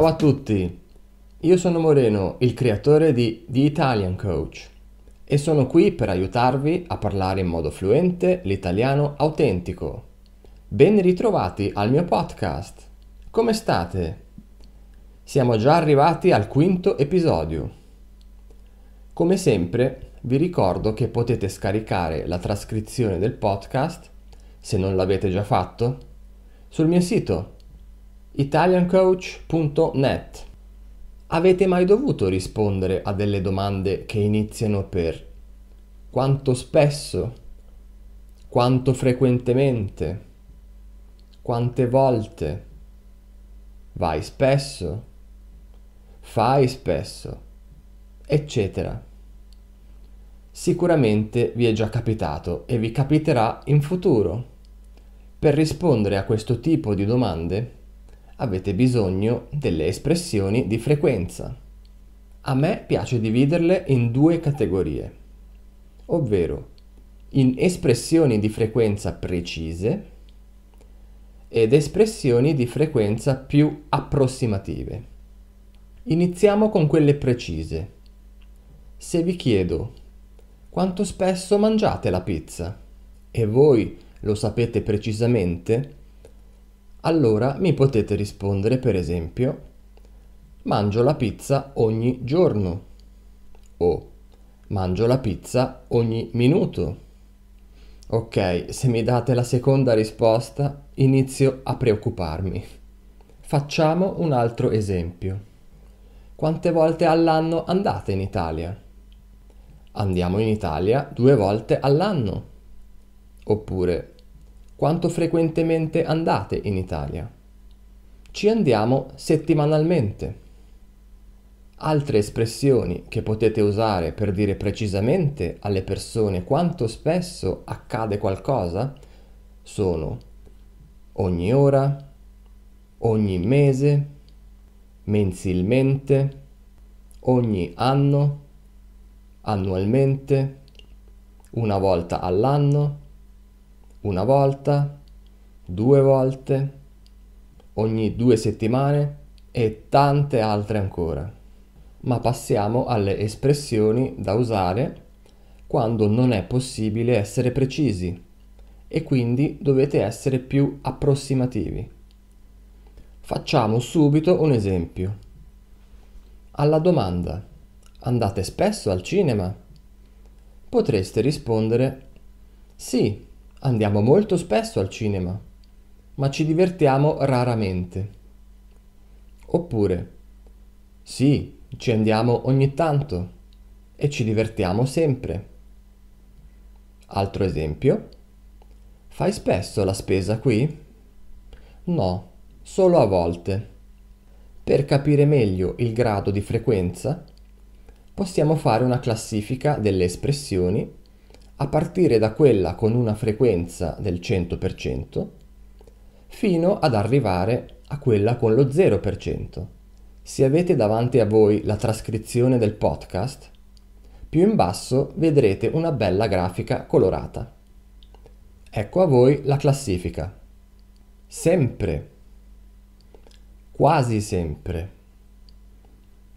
Ciao a tutti, io sono Moreno, il creatore di The Italian Coach e sono qui per aiutarvi a parlare in modo fluente l'italiano autentico. Ben ritrovati al mio podcast. Come state? Siamo già arrivati al quinto episodio. Come sempre, vi ricordo che potete scaricare la trascrizione del podcast, se non l'avete già fatto, sul mio sito italiancoach.net Avete mai dovuto rispondere a delle domande che iniziano per quanto spesso, quanto frequentemente, quante volte, vai spesso, fai spesso, eccetera. Sicuramente vi è già capitato e vi capiterà in futuro. Per rispondere a questo tipo di domande avete bisogno delle espressioni di frequenza. A me piace dividerle in due categorie, ovvero in espressioni di frequenza precise ed espressioni di frequenza più approssimative. Iniziamo con quelle precise. Se vi chiedo quanto spesso mangiate la pizza e voi lo sapete precisamente, allora mi potete rispondere per esempio mangio la pizza ogni giorno o mangio la pizza ogni minuto. Ok, se mi date la seconda risposta inizio a preoccuparmi. Facciamo un altro esempio. Quante volte all'anno andate in Italia? Andiamo in Italia due volte all'anno. Oppure quanto frequentemente andate in Italia? Ci andiamo settimanalmente. Altre espressioni che potete usare per dire precisamente alle persone quanto spesso accade qualcosa sono ogni ora, ogni mese, mensilmente, ogni anno, annualmente, una volta all'anno, una volta, due volte, ogni due settimane e tante altre ancora. Ma passiamo alle espressioni da usare quando non è possibile essere precisi e quindi dovete essere più approssimativi. Facciamo subito un esempio. Alla domanda andate spesso al cinema? Potreste rispondere sì, Andiamo molto spesso al cinema, ma ci divertiamo raramente. Oppure, sì, ci andiamo ogni tanto e ci divertiamo sempre. Altro esempio, fai spesso la spesa qui? No, solo a volte. Per capire meglio il grado di frequenza, possiamo fare una classifica delle espressioni a partire da quella con una frequenza del 100% fino ad arrivare a quella con lo 0%. Se avete davanti a voi la trascrizione del podcast, più in basso vedrete una bella grafica colorata. Ecco a voi la classifica. Sempre, quasi sempre,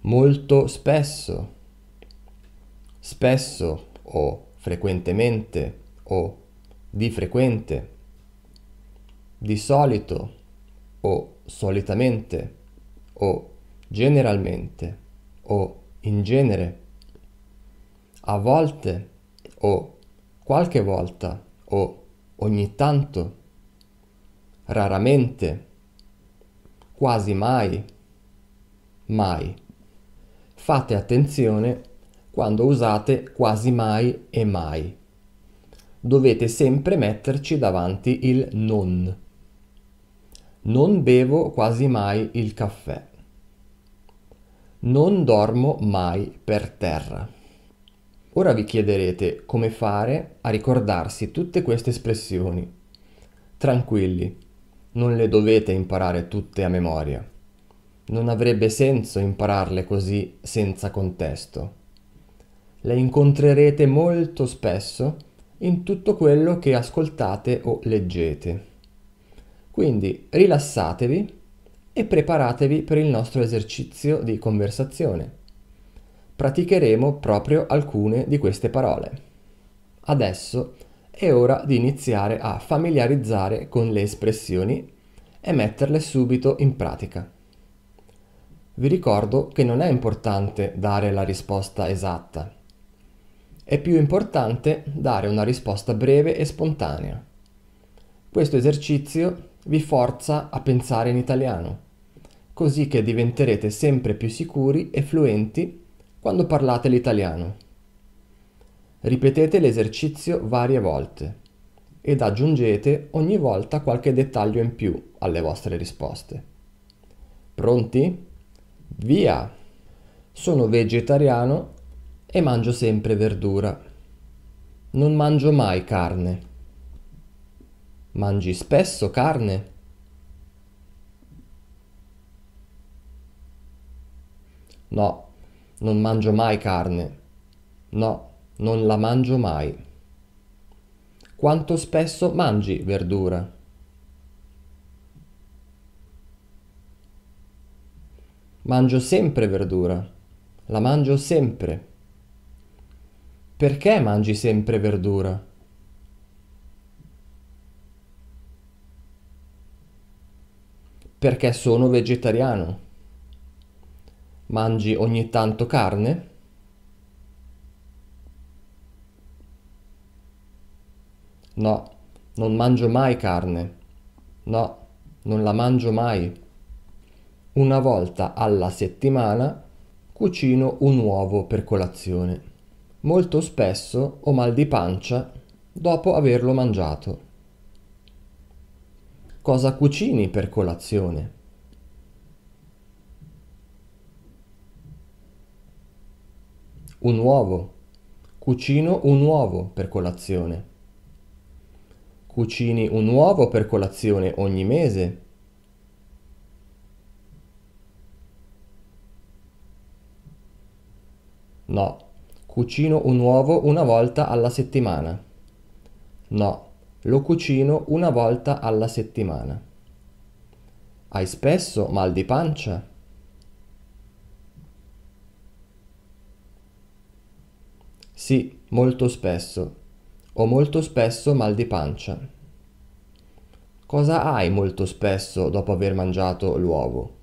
molto spesso, spesso o frequentemente o di frequente, di solito o solitamente o generalmente o in genere, a volte o qualche volta o ogni tanto, raramente, quasi mai, mai. Fate attenzione quando usate quasi mai e mai. Dovete sempre metterci davanti il non. Non bevo quasi mai il caffè. Non dormo mai per terra. Ora vi chiederete come fare a ricordarsi tutte queste espressioni. Tranquilli, non le dovete imparare tutte a memoria. Non avrebbe senso impararle così senza contesto la incontrerete molto spesso in tutto quello che ascoltate o leggete. Quindi rilassatevi e preparatevi per il nostro esercizio di conversazione. Praticheremo proprio alcune di queste parole. Adesso è ora di iniziare a familiarizzare con le espressioni e metterle subito in pratica. Vi ricordo che non è importante dare la risposta esatta è più importante dare una risposta breve e spontanea. Questo esercizio vi forza a pensare in italiano, così che diventerete sempre più sicuri e fluenti quando parlate l'italiano. Ripetete l'esercizio varie volte ed aggiungete ogni volta qualche dettaglio in più alle vostre risposte. Pronti? Via! Sono vegetariano e mangio sempre verdura. Non mangio mai carne. Mangi spesso carne? No, non mangio mai carne. No, non la mangio mai. Quanto spesso mangi verdura? Mangio sempre verdura. La mangio sempre. Perché mangi sempre verdura? Perché sono vegetariano. Mangi ogni tanto carne? No, non mangio mai carne. No, non la mangio mai. Una volta alla settimana cucino un uovo per colazione. Molto spesso ho mal di pancia dopo averlo mangiato. Cosa cucini per colazione? Un uovo. Cucino un uovo per colazione. Cucini un uovo per colazione ogni mese? No, Cucino un uovo una volta alla settimana. No, lo cucino una volta alla settimana. Hai spesso mal di pancia? Sì, molto spesso. Ho molto spesso mal di pancia. Cosa hai molto spesso dopo aver mangiato l'uovo?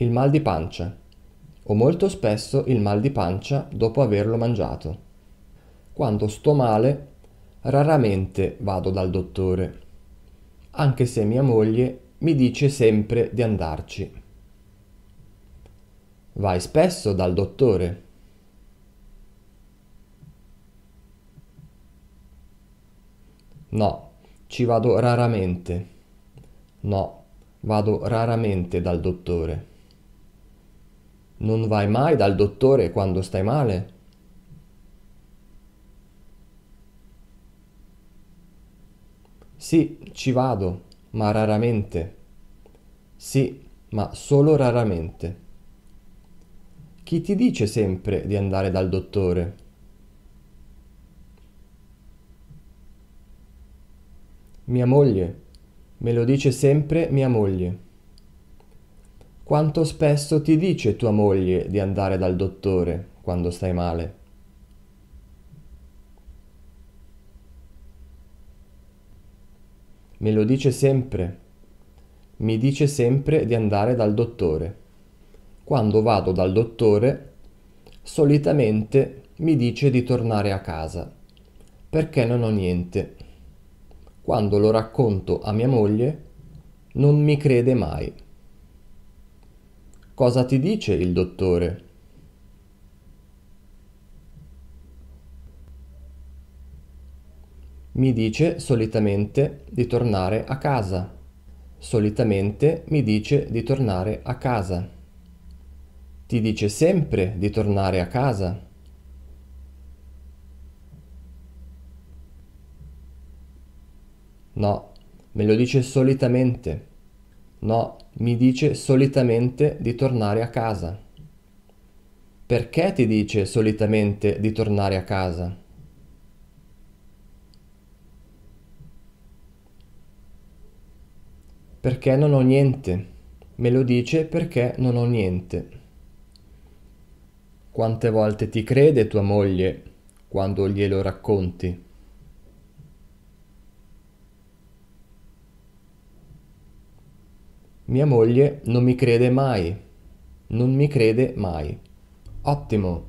Il mal di pancia. Ho molto spesso il mal di pancia dopo averlo mangiato. Quando sto male, raramente vado dal dottore, anche se mia moglie mi dice sempre di andarci. Vai spesso dal dottore. No, ci vado raramente. No, vado raramente dal dottore. Non vai mai dal dottore quando stai male? Sì, ci vado, ma raramente. Sì, ma solo raramente. Chi ti dice sempre di andare dal dottore? Mia moglie. Me lo dice sempre mia moglie. Quanto spesso ti dice tua moglie di andare dal dottore quando stai male? Me lo dice sempre. Mi dice sempre di andare dal dottore. Quando vado dal dottore, solitamente mi dice di tornare a casa, perché non ho niente. Quando lo racconto a mia moglie, non mi crede mai. Cosa ti dice il dottore? Mi dice solitamente di tornare a casa. Solitamente mi dice di tornare a casa. Ti dice sempre di tornare a casa. No, me lo dice solitamente. No, mi dice solitamente di tornare a casa. Perché ti dice solitamente di tornare a casa? Perché non ho niente. Me lo dice perché non ho niente. Quante volte ti crede tua moglie quando glielo racconti? Mia moglie non mi crede mai. Non mi crede mai. Ottimo.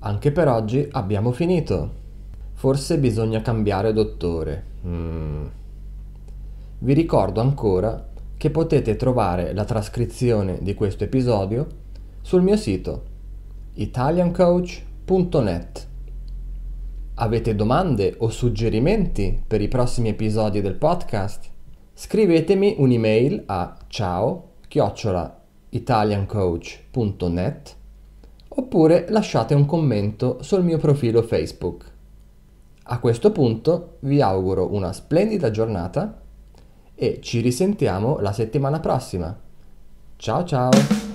Anche per oggi abbiamo finito. Forse bisogna cambiare dottore. Mm. Vi ricordo ancora che potete trovare la trascrizione di questo episodio sul mio sito italiancoach.net. Avete domande o suggerimenti per i prossimi episodi del podcast? scrivetemi un'email a ciao chiocciolaitaliancoach.net oppure lasciate un commento sul mio profilo Facebook. A questo punto vi auguro una splendida giornata e ci risentiamo la settimana prossima. Ciao ciao!